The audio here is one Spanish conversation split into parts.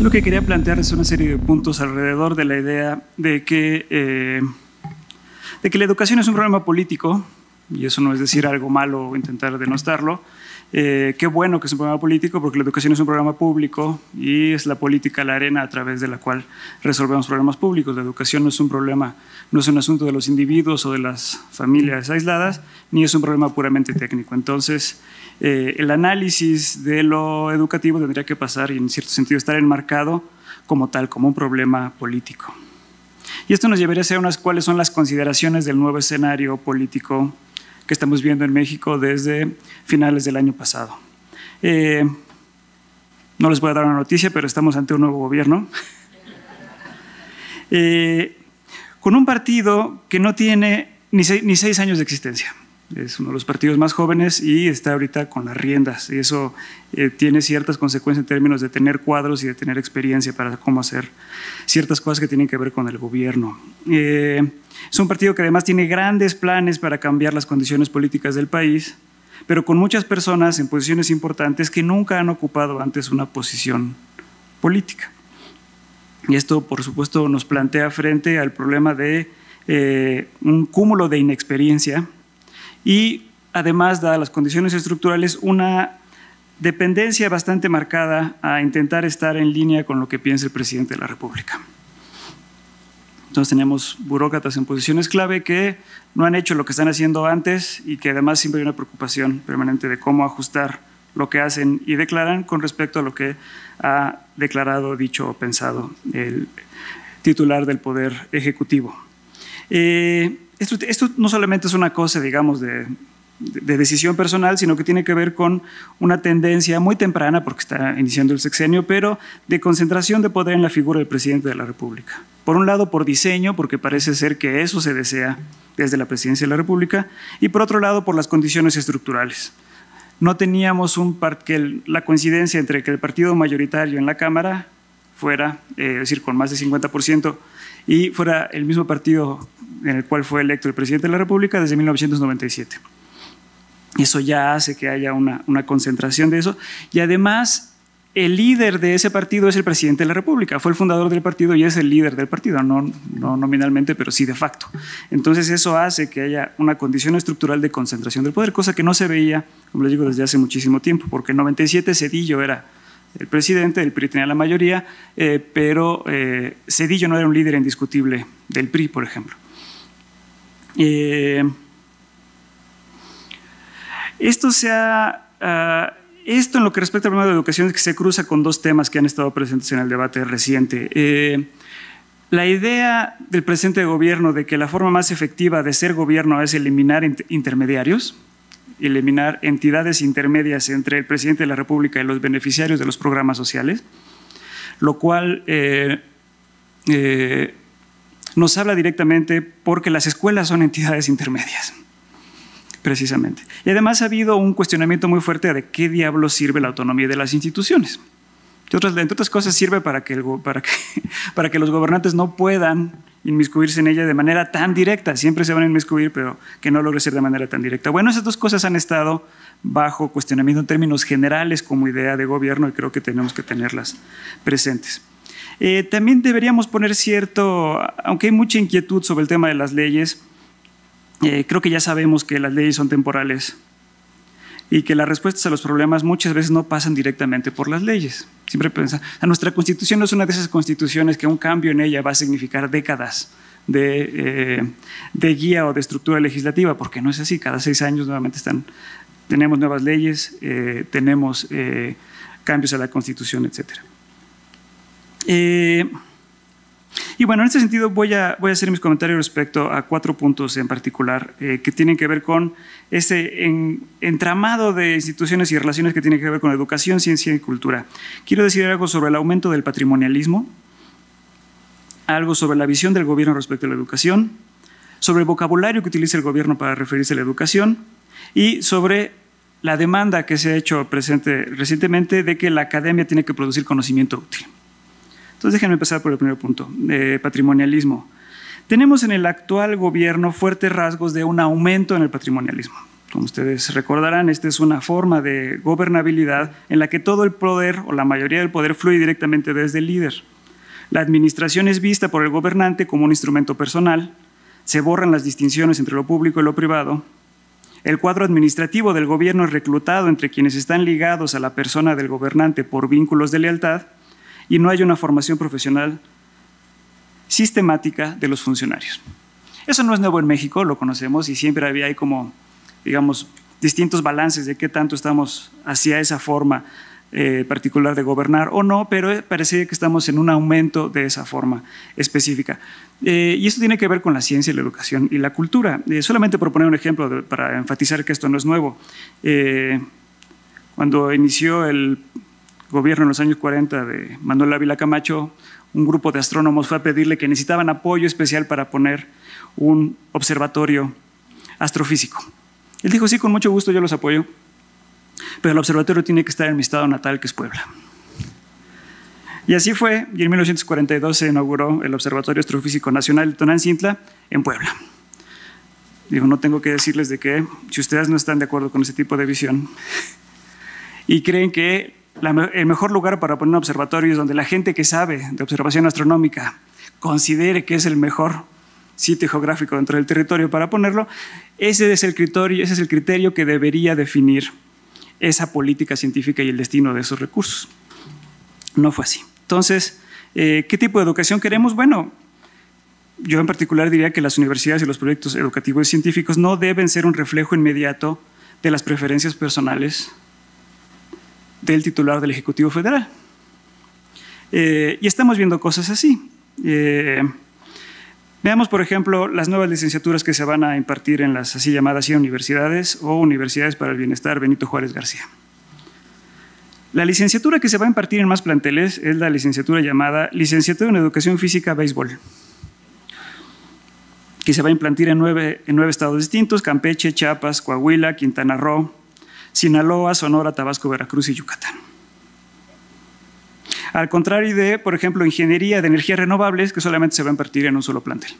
Lo que quería plantear es una serie de puntos alrededor de la idea de que, eh, de que la educación es un problema político, y eso no es decir algo malo o intentar denostarlo, eh, qué bueno que es un programa político porque la educación es un programa público y es la política la arena a través de la cual resolvemos problemas públicos. La educación no es un problema, no es un asunto de los individuos o de las familias aisladas, ni es un problema puramente técnico. Entonces, eh, el análisis de lo educativo tendría que pasar y en cierto sentido estar enmarcado como tal, como un problema político. Y esto nos llevaría a ser unas cuáles son las consideraciones del nuevo escenario político que estamos viendo en México desde finales del año pasado. Eh, no les voy a dar una noticia, pero estamos ante un nuevo gobierno. Eh, con un partido que no tiene ni seis años de existencia es uno de los partidos más jóvenes y está ahorita con las riendas. Y eso eh, tiene ciertas consecuencias en términos de tener cuadros y de tener experiencia para cómo hacer ciertas cosas que tienen que ver con el gobierno. Eh, es un partido que además tiene grandes planes para cambiar las condiciones políticas del país, pero con muchas personas en posiciones importantes que nunca han ocupado antes una posición política. Y esto, por supuesto, nos plantea frente al problema de eh, un cúmulo de inexperiencia y además, dadas las condiciones estructurales, una dependencia bastante marcada a intentar estar en línea con lo que piensa el presidente de la República. Entonces tenemos burócratas en posiciones clave que no han hecho lo que están haciendo antes y que además siempre hay una preocupación permanente de cómo ajustar lo que hacen y declaran con respecto a lo que ha declarado, dicho o pensado el titular del Poder Ejecutivo. Eh, esto, no solamente es una cosa, digamos, de, decisión personal, sino que tiene que ver con una tendencia muy temprana, porque está iniciando el sexenio, pero de concentración de poder en la figura del presidente de la República. Por un lado, por diseño, porque parece ser que eso se desea desde la presidencia de la República, y por otro lado, por las condiciones estructurales. No teníamos un que la coincidencia entre que el partido mayoritario en la Cámara fuera, eh, es decir, con más de 50%, y fuera el mismo partido en el cual fue electo el presidente de la República desde 1997. Eso ya hace que haya una, una concentración de eso. Y además, el líder de ese partido es el presidente de la República. Fue el fundador del partido y es el líder del partido, no, no, nominalmente, pero sí de facto. Entonces eso hace que haya una condición estructural de concentración del poder, cosa que no se veía, como les digo, desde hace muchísimo tiempo, porque en 97 Cedillo era el presidente, del PRI tenía la mayoría, eh, pero eh, Cedillo no era un líder indiscutible del PRI, por ejemplo. Eh, esto, sea, ah, esto en lo que respecta al problema de educación que se cruza con dos temas que han estado presentes en el debate reciente. la idea del presente gobierno de que la forma más efectiva de ser gobierno es eliminar intermediarios, eliminar entidades intermedias entre el presidente de la República y los beneficiarios de los programas sociales, lo cual eh, eh, nos habla directamente porque las escuelas son entidades intermedias, precisamente. Y además ha habido un cuestionamiento muy fuerte de qué diablo sirve la autonomía de las instituciones entre otras, entre cosas, sirve para que, los gobernantes no puedan inmiscuirse en ella de manera tan directa. Siempre se van a inmiscuir, pero que no logre ser de manera tan directa. Bueno, esas dos cosas han estado bajo cuestionamiento en términos generales como idea de gobierno y creo que tenemos que tenerlas presentes. Eh, también deberíamos poner cierto, aunque hay mucha inquietud sobre el tema de las leyes, eh, creo que ya sabemos que las leyes son temporales y que las respuestas a los problemas muchas veces no pasan directamente por las leyes. Siempre piensa, ah, nuestra constitución no es una de esas constituciones que un cambio en ella va a significar décadas de, eh, guía o de estructura legislativa, porque no es así. Cada seis años nuevamente están, tenemos nuevas leyes, eh, tenemos eh, cambios a la constitución, etcétera. Y bueno, en este sentido voy a, voy a hacer mis comentarios respecto a cuatro puntos en particular eh, que tienen que ver con ese entramado de instituciones y relaciones que tienen que ver con educación, ciencia y cultura. Quiero decir algo sobre el aumento del patrimonialismo, algo sobre la visión del gobierno respecto a la educación, sobre el vocabulario que utiliza el gobierno para referirse a la educación y sobre la demanda que se ha hecho presente recientemente de que la academia tiene que producir conocimiento útil. Entonces déjenme empezar por el primer punto, eh, patrimonialismo. Tenemos en el actual gobierno fuertes rasgos de un aumento en el patrimonialismo. Como ustedes recordarán, esta es una forma de gobernabilidad en la que todo el poder o la mayoría del poder fluye directamente desde el líder. La administración es vista por el gobernante como un instrumento personal, se borran las distinciones entre lo público y lo privado, el cuadro administrativo del gobierno es reclutado entre quienes están ligados a la persona del gobernante por vínculos de lealtad y no hay una formación profesional sistemática de los funcionarios. Eso no es nuevo en México, lo conocemos y siempre había hay como, digamos, distintos balances de qué tanto estamos hacia esa forma eh, particular de gobernar o no, pero eh, parece que estamos en un aumento de esa forma específica. Eh, y esto tiene que ver con la ciencia la educación y la cultura. solamente por poner un ejemplo para enfatizar que esto no es nuevo. cuando inició el gobierno en los años 40 de Manuel Ávila Camacho, un grupo de astrónomos fue a pedirle que necesitaban apoyo especial para poner un observatorio astrofísico. Él dijo, sí, con mucho gusto yo los apoyo, pero el observatorio tiene que estar en mi estado natal, que es Puebla. Y así fue, y en 1942 se inauguró el Observatorio Astrofísico Nacional de Tonantzintla en Puebla. Digo, no tengo que decirles de qué, si ustedes no están de acuerdo con ese tipo de visión y creen que el mejor lugar para poner un observatorio es donde la gente que sabe de observación astronómica considere que es el mejor sitio geográfico dentro del territorio para ponerlo, ese es el criterio, ese es el criterio que debería definir esa política científica y el destino de esos recursos. No fue así. Entonces, eh, ¿qué tipo de educación queremos? Bueno, yo en particular diría que las universidades y los proyectos educativos y científicos no deben ser un reflejo inmediato de las preferencias personales del titular del Ejecutivo Federal. Eh, y estamos viendo cosas así. Eh, veamos, por ejemplo, las nuevas licenciaturas que se van a impartir en las así llamadas universidades o universidades para el bienestar Benito Juárez García. La licenciatura que se va a impartir en más planteles es la licenciatura llamada Licenciatura en Educación Física Béisbol, que se va a implantar en en nueve estados distintos, Campeche, Chiapas, Coahuila, Quintana Roo, Sinaloa, Sonora, Tabasco, Veracruz y Yucatán. Al contrario de, por ejemplo, ingeniería de energías renovables, que solamente se va a invertir en un solo plantel.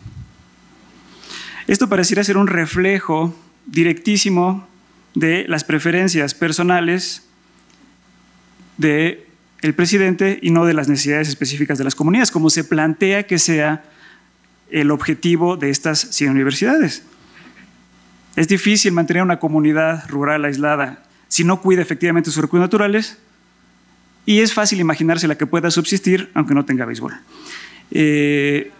Esto pareciera ser un reflejo directísimo de las preferencias personales del presidente y no de las necesidades específicas de las comunidades, como se plantea que sea el objetivo de estas 100 universidades. Es difícil mantener una comunidad rural aislada si no cuida efectivamente sus recursos naturales y es fácil imaginarse la que pueda subsistir aunque no tenga béisbol. Eh,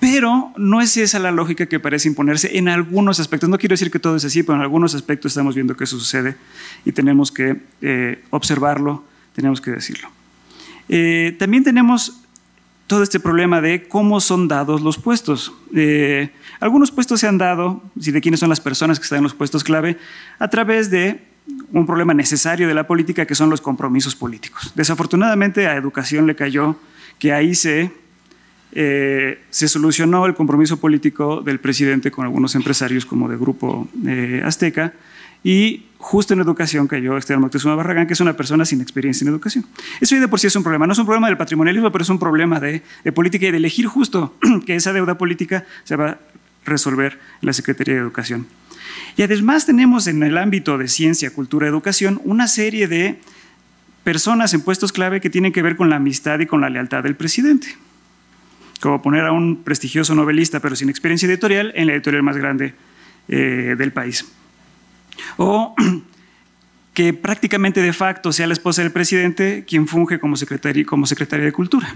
pero no es esa la lógica que parece imponerse en algunos aspectos. No quiero decir que todo es así, pero en algunos aspectos estamos viendo que eso sucede y tenemos que eh, observarlo, tenemos que decirlo. Eh, también tenemos todo este problema de cómo son dados los puestos. Eh, algunos puestos se han dado, si de quiénes son las personas que están en los puestos clave, a través de un problema necesario de la política que son los compromisos políticos. Desafortunadamente a educación le cayó que ahí se eh, se solucionó el compromiso político del presidente con algunos empresarios como de Grupo eh, Azteca y justo en educación cayó Esteban Moctezuma Barragán, que es una persona sin experiencia en educación. Eso ya de por sí es un problema, no es un problema del patrimonialismo, pero es un problema de, de política y de elegir justo que esa deuda política se va a resolver en la Secretaría de Educación. Y además tenemos en el ámbito de ciencia, cultura, educación una serie de personas en puestos clave que tienen que ver con la amistad y con la lealtad del presidente como poner a un prestigioso novelista pero sin experiencia editorial en la editorial más grande eh, del país. O que prácticamente de facto sea la esposa del presidente quien funge como secretaria, como secretaria de Cultura.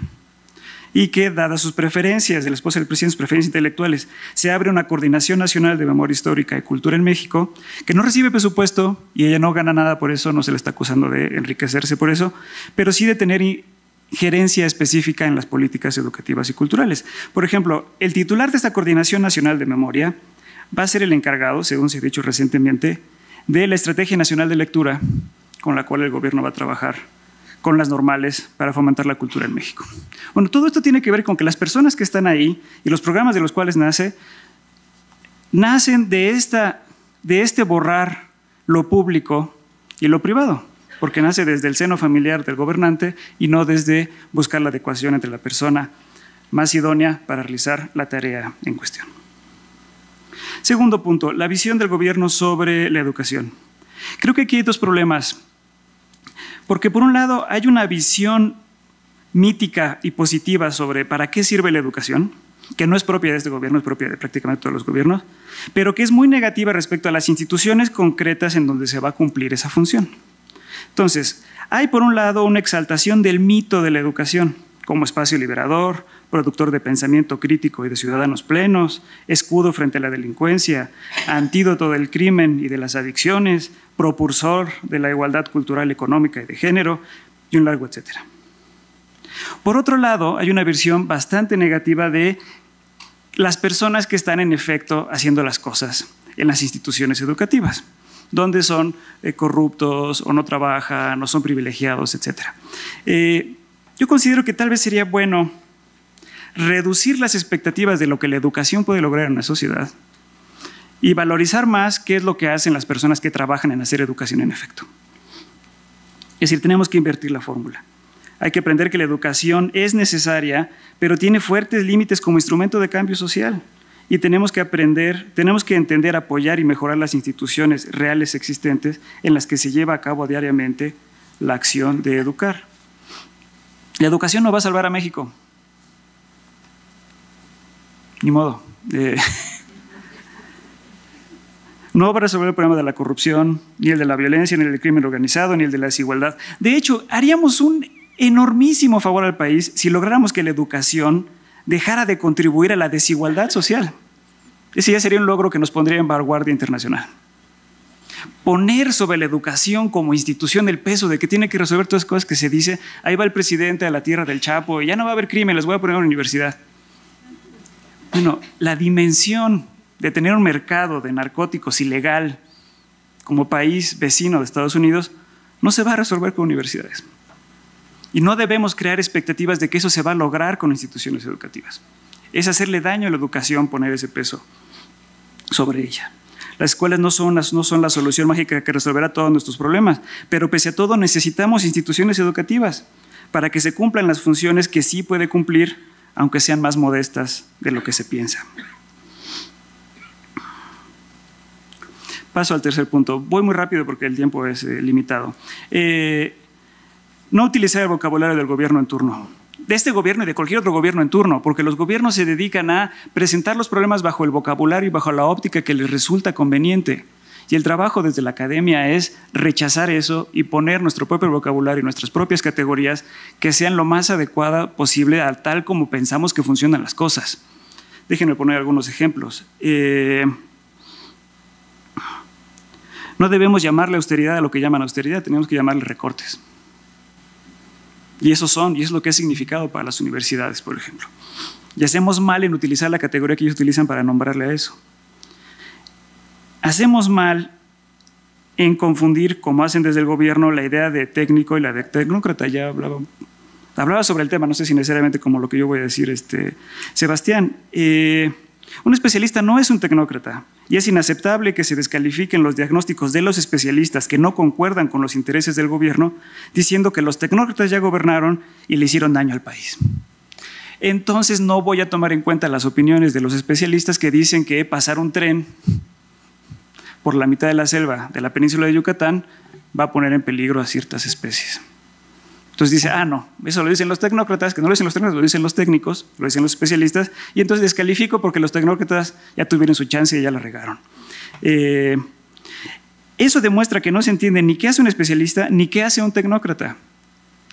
Y que, dadas sus preferencias, de la esposa del presidente, sus preferencias intelectuales, se abre una coordinación nacional de memoria histórica y cultura en México, que no recibe presupuesto y ella no gana nada por eso, no se le está acusando de enriquecerse por eso, pero sí de tener gerencia específica en las políticas educativas y culturales. Por ejemplo, el titular de esta Coordinación Nacional de Memoria va a ser el encargado, según se ha dicho recientemente, de la Estrategia Nacional de Lectura, con la cual el gobierno va a trabajar con las normales para fomentar la cultura en México. Bueno, todo esto tiene que ver con que las personas que están ahí y los programas de los cuales nace, nacen de, esta, de este borrar lo público y lo privado porque nace desde el seno familiar del gobernante y no desde buscar la adecuación entre la persona más idónea para realizar la tarea en cuestión. Segundo punto, la visión del gobierno sobre la educación. Creo que aquí hay dos problemas, porque por un lado hay una visión mítica y positiva sobre para qué sirve la educación, que no es propia de este gobierno, es propia de prácticamente todos los gobiernos, pero que es muy negativa respecto a las instituciones concretas en donde se va a cumplir esa función. Entonces, hay por un lado una exaltación del mito de la educación como espacio liberador, productor de pensamiento crítico y de ciudadanos plenos, escudo frente a la delincuencia, antídoto del crimen y de las adicciones, propulsor de la igualdad cultural, económica y de género, y un largo etcétera. Por otro lado, hay una versión bastante negativa de las personas que están en efecto haciendo las cosas en las instituciones educativas donde son eh, corruptos o no trabajan o son privilegiados, etcétera? Eh, yo considero que tal vez sería bueno reducir las expectativas de lo que la educación puede lograr en una sociedad y valorizar más qué es lo que hacen las personas que trabajan en hacer educación en efecto. Es decir, tenemos que invertir la fórmula. Hay que aprender que la educación es necesaria, pero tiene fuertes límites como instrumento de cambio social y tenemos que aprender, tenemos que entender, apoyar y mejorar las instituciones reales existentes en las que se lleva a cabo diariamente la acción de educar. La educación no va a salvar a México. Ni modo. Eh, no va a resolver el problema de la corrupción, ni el de la violencia, ni el del crimen organizado, ni el de la desigualdad. De hecho, haríamos un enormísimo favor al país si lográramos que la educación dejara de contribuir a la desigualdad social. Ese ya sería un logro que nos pondría en vanguardia internacional. Poner sobre la educación como institución el peso de que tiene que resolver todas las cosas que se dice, ahí va el presidente a la tierra del Chapo, y ya no va a haber crimen, les voy a poner una universidad. Bueno, la dimensión de tener un mercado de narcóticos ilegal como país vecino de Estados Unidos no se va a resolver con universidades. Y no debemos crear expectativas de que eso se va a lograr con instituciones educativas. Es hacerle daño a la educación poner ese peso sobre ella. Las escuelas no son, las, no son la solución mágica que resolverá todos nuestros problemas, pero pese a todo necesitamos instituciones educativas para que se cumplan las funciones que sí puede cumplir, aunque sean más modestas de lo que se piensa. Paso al tercer punto. Voy muy rápido porque el tiempo es eh, limitado. Eh, no utilizar el vocabulario del gobierno en turno, de este gobierno y de cualquier otro gobierno en turno, porque los gobiernos se dedican a presentar los problemas bajo el vocabulario y bajo la óptica que les resulta conveniente. Y el trabajo desde la academia es rechazar eso y poner nuestro propio vocabulario y nuestras propias categorías que sean lo más adecuada posible a tal como pensamos que funcionan las cosas. Déjenme poner algunos ejemplos. Eh, no debemos llamarle austeridad a lo que llaman austeridad, tenemos que llamarle recortes. Y eso son, y es lo que ha significado para las universidades, por ejemplo. Y hacemos mal en utilizar la categoría que ellos utilizan para nombrarle a eso. Hacemos mal en confundir, como hacen desde el gobierno, la idea de técnico y la de tecnócrata. Ya hablaba, hablaba sobre el tema, no sé si necesariamente como lo que yo voy a decir, este, Sebastián. Eh, un especialista no es un tecnócrata y es inaceptable que se descalifiquen los diagnósticos de los especialistas que no concuerdan con los intereses del gobierno, diciendo que los tecnócratas ya gobernaron y le hicieron daño al país. Entonces no voy a tomar en cuenta las opiniones de los especialistas que dicen que pasar un tren por la mitad de la selva de la península de Yucatán va a poner en peligro a ciertas especies. Entonces dice, ah, no, eso lo dicen los tecnócratas, que no lo dicen los tecnócratas, lo dicen los técnicos, lo dicen los especialistas, y entonces descalifico porque los tecnócratas ya tuvieron su chance y ya la regaron. Eh, eso demuestra que no se entiende ni qué hace un especialista ni qué hace un tecnócrata.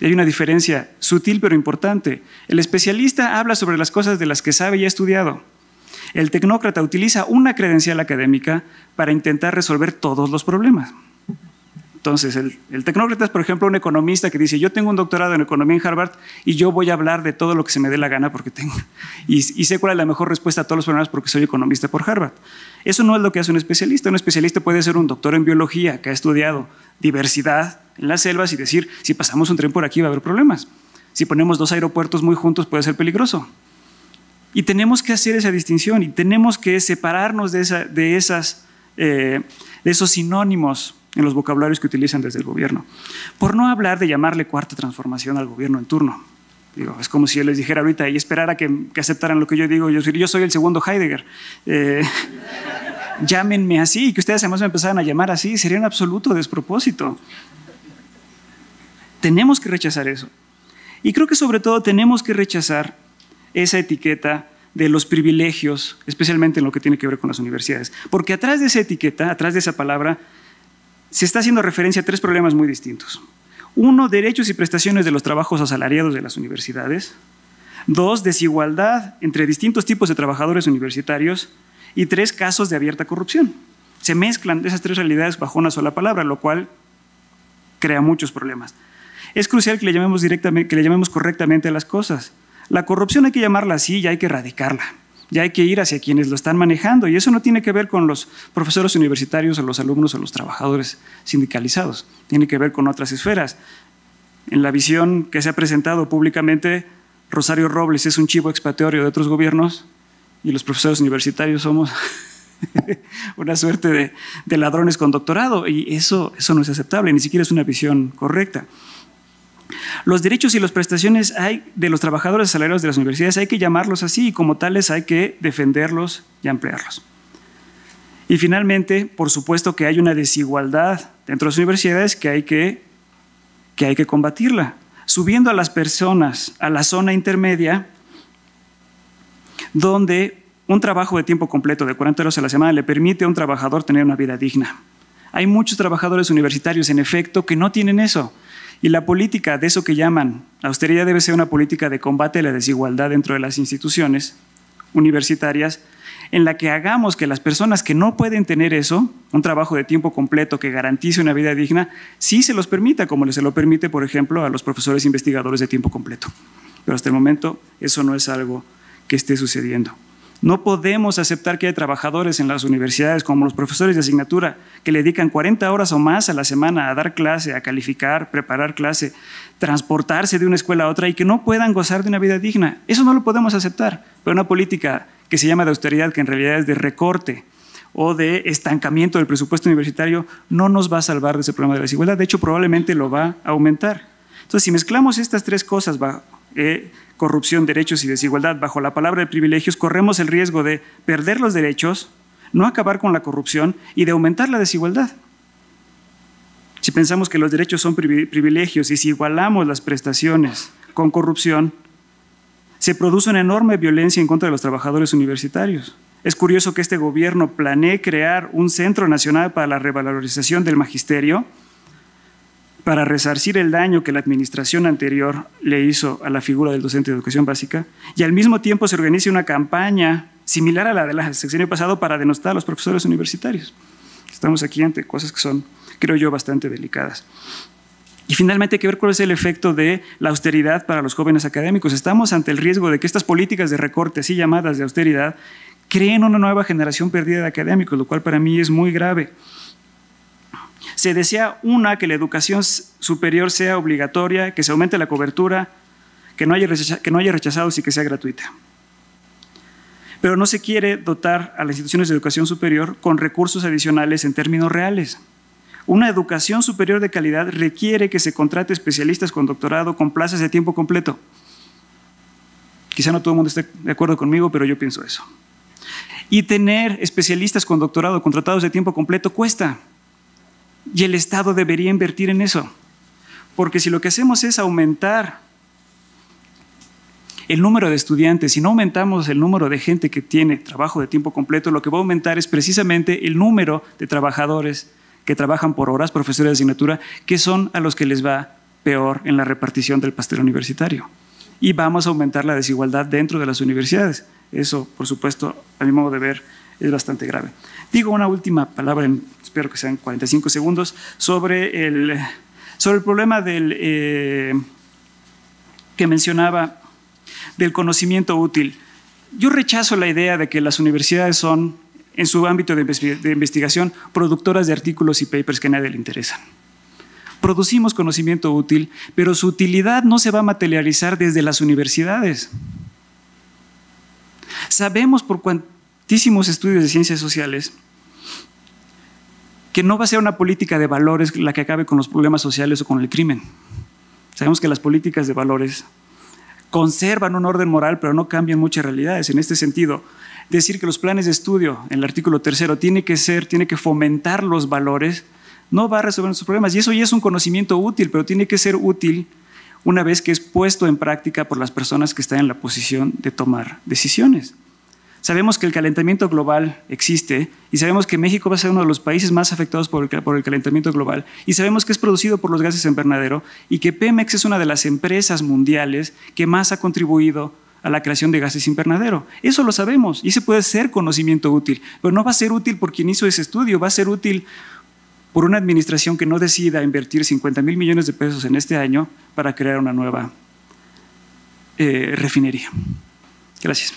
Hay una diferencia sutil pero importante. El especialista habla sobre las cosas de las que sabe y ha estudiado. El tecnócrata utiliza una credencial académica para intentar resolver todos los problemas. Entonces, el, tecnócrata es, por ejemplo, un economista que dice, yo tengo un doctorado en economía en Harvard y yo voy a hablar de todo lo que se me dé la gana porque tengo, y, sé cuál es la mejor respuesta a todos los problemas porque soy economista por Harvard. Eso no es lo que hace un especialista. Un especialista puede ser un doctor en biología que ha estudiado diversidad en las selvas y decir, si pasamos un tren por aquí va a haber problemas. Si ponemos dos aeropuertos muy juntos puede ser peligroso. Y tenemos que hacer esa distinción y tenemos que separarnos de, esas, eh, de esos sinónimos en los vocabularios que utilizan desde el gobierno. Por no hablar de llamarle cuarta transformación al gobierno en turno. Digo, es como si yo les dijera ahorita y esperara que, que aceptaran lo que yo digo. Yo soy, yo soy el segundo Heidegger. Eh, llámenme así y que ustedes además me empezaran a llamar así sería un absoluto despropósito. Tenemos que rechazar eso. Y creo que sobre todo tenemos que rechazar esa etiqueta de los privilegios, especialmente en lo que tiene que ver con las universidades. Porque atrás de esa etiqueta, atrás de esa palabra, se está haciendo referencia a tres problemas muy distintos. Uno, derechos y prestaciones de los trabajos asalariados de las universidades. Dos, desigualdad entre distintos tipos de trabajadores universitarios. Y tres, casos de abierta corrupción. Se mezclan esas tres realidades bajo una sola palabra, lo cual crea muchos problemas. Es crucial que le llamemos, directamente, que le llamemos correctamente a las cosas. La corrupción hay que llamarla así y hay que erradicarla ya hay que ir hacia quienes lo están manejando. Y eso no tiene que ver con los profesores universitarios o los alumnos o los trabajadores sindicalizados, tiene que ver con otras esferas. En la visión que se ha presentado públicamente, Rosario Robles es un chivo expiatorio de otros gobiernos y los profesores universitarios somos una suerte de, de, ladrones con doctorado y eso, eso no es aceptable, ni siquiera es una visión correcta. Los derechos y las prestaciones de los trabajadores asalariados de las universidades hay que llamarlos así y como tales hay que defenderlos y ampliarlos. Y finalmente, por supuesto que hay una desigualdad dentro de las universidades que hay que, que, hay que combatirla. Subiendo a las personas a la zona intermedia, donde un trabajo de tiempo completo de 40 horas a la semana le permite a un trabajador tener una vida digna. Hay muchos trabajadores universitarios, en efecto, que no tienen eso. Y la política de eso que llaman austeridad debe ser una política de combate a la desigualdad dentro de las instituciones universitarias, en la que hagamos que las personas que no pueden tener eso, un trabajo de tiempo completo que garantice una vida digna, sí se los permita, como se lo permite, por ejemplo, a los profesores investigadores de tiempo completo. Pero hasta el momento eso no es algo que esté sucediendo. No podemos aceptar que hay trabajadores en las universidades, como los profesores de asignatura, que le dedican 40 horas o más a la semana a dar clase, a calificar, preparar clase, transportarse de una escuela a otra y que no puedan gozar de una vida digna. Eso no lo podemos aceptar. Pero una política que se llama de austeridad, que en realidad es de recorte o de estancamiento del presupuesto universitario, no nos va a salvar de ese problema de la desigualdad. De hecho, probablemente lo va a aumentar. Entonces, si mezclamos estas tres cosas, va, corrupción, derechos y desigualdad bajo la palabra de privilegios, corremos el riesgo de perder los derechos, no acabar con la corrupción y de aumentar la desigualdad. Si pensamos que los derechos son privilegios y si igualamos las prestaciones con corrupción, se produce una enorme violencia en contra de los trabajadores universitarios. Es curioso que este gobierno planee crear un Centro Nacional para la Revalorización del Magisterio, para resarcir el daño que la administración anterior le hizo a la figura del docente de educación básica y al mismo tiempo se organice una campaña similar a la de la sexenio pasado para denostar a los profesores universitarios. Estamos aquí ante cosas que son, creo yo, bastante delicadas. Y finalmente hay que ver cuál es el efecto de la austeridad para los jóvenes académicos. Estamos ante el riesgo de que estas políticas de recortes así llamadas de austeridad, creen una nueva generación perdida de académicos, lo cual para mí es muy grave. Se desea una, que la educación superior sea obligatoria, que se aumente la cobertura, que no haya, que no haya rechazados y que sea gratuita. Pero no se quiere dotar a las instituciones de educación superior con recursos adicionales en términos reales. Una educación superior de calidad requiere que se contrate especialistas con doctorado, con plazas de tiempo completo. Quizá no todo el mundo esté de acuerdo conmigo, pero yo pienso eso. Y tener especialistas con doctorado, contratados de tiempo completo, cuesta. Y el Estado debería invertir en eso, porque si lo que hacemos es aumentar el número de estudiantes, si no aumentamos el número de gente que tiene trabajo de tiempo completo, lo que va a aumentar es precisamente el número de trabajadores que trabajan por horas, profesores de asignatura, que son a los que les va peor en la repartición del pastel universitario. Y vamos a aumentar la desigualdad dentro de las universidades. Eso, por supuesto, a mi modo de ver, es bastante grave. Digo una última palabra, espero que sean 45 segundos, sobre el, sobre el problema del, eh, que mencionaba del conocimiento útil. Yo rechazo la idea de que las universidades son, en su ámbito de, investigación, productoras de artículos y papers que a nadie le interesan producimos conocimiento útil, pero su utilidad no se va a materializar desde las universidades. Sabemos por, cuánto Muchísimos estudios de ciencias sociales que no va a ser una política de valores la que acabe con los problemas sociales o con el crimen. Sabemos que las políticas de valores conservan un orden moral, pero no cambian muchas realidades. En este sentido, decir que los planes de estudio, en el artículo tercero, tiene que ser, tiene que fomentar los valores, no va a resolver nuestros problemas. Y eso ya es un conocimiento útil, pero tiene que ser útil una vez que es puesto en práctica por las personas que están en la posición de tomar decisiones. Sabemos que el calentamiento global existe y sabemos que México va a ser uno de los países más afectados por el, calentamiento global y sabemos que es producido por los gases invernadero y que Pemex es una de las empresas mundiales que más ha contribuido a la creación de gases invernadero. Eso lo sabemos y ese puede ser conocimiento útil, pero no va a ser útil por quien hizo ese estudio, va a ser útil por una administración que no decida invertir 50 mil millones de pesos en este año para crear una nueva eh, refinería. Gracias.